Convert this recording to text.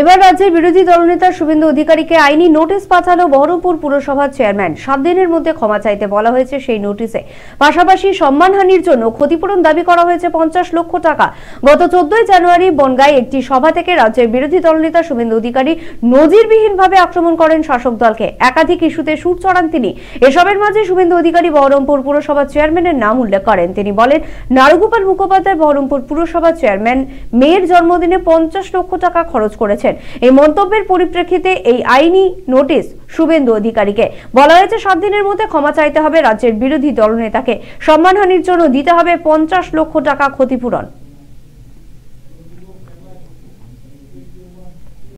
এবার রাজ্যের বিরোধী দলনেতা শুভেন্দু অধিকারীকে আইনি নোটিশ পাঠালো বহরমপুর পুরসভার চেয়ারম্যান সাত দিনের মধ্যে ক্ষমা চাইতে বলা হয়েছে সেই নোটিশে পাশাপাশি সম্মানহানির জন্য ক্ষতিপূরণ দাবি করা হয়েছে পঞ্চাশ লক্ষ টাকা গত চোদ্দই জানুয়ারি বনগায় একটি সভা থেকে রাজ্যের বিরোধী দলনেতা শুভেন্দু অধিকারী নজিরবিহীনভাবে আক্রমণ করেন শাসক দলকে একাধিক ইস্যুতে সুর চড়ান তিনি এসবের মাঝে শুভেন্দু অধিকারী বহরমপুর পুরসভার চেয়ারম্যানের নাম উল্লেখ করেন তিনি বলেন নারুগোপাল মুখোপাধ্যায় বহরমপুর পুরসভার চেয়ারম্যান মেয়ের জন্মদিনে পঞ্চাশ লক্ষ টাকা খরচ করেছে করেছেন এই মন্তব্যের পরিপ্রেক্ষিতে এই আইনি নোটিশ শুভেন্দু অধিকারীকে বলা হয়েছে সাত দিনের মধ্যে ক্ষমা চাইতে হবে রাজ্যের বিরোধী দলনেতাকে সম্মানহানির জন্য দিতে হবে পঞ্চাশ লক্ষ টাকা ক্ষতিপূরণ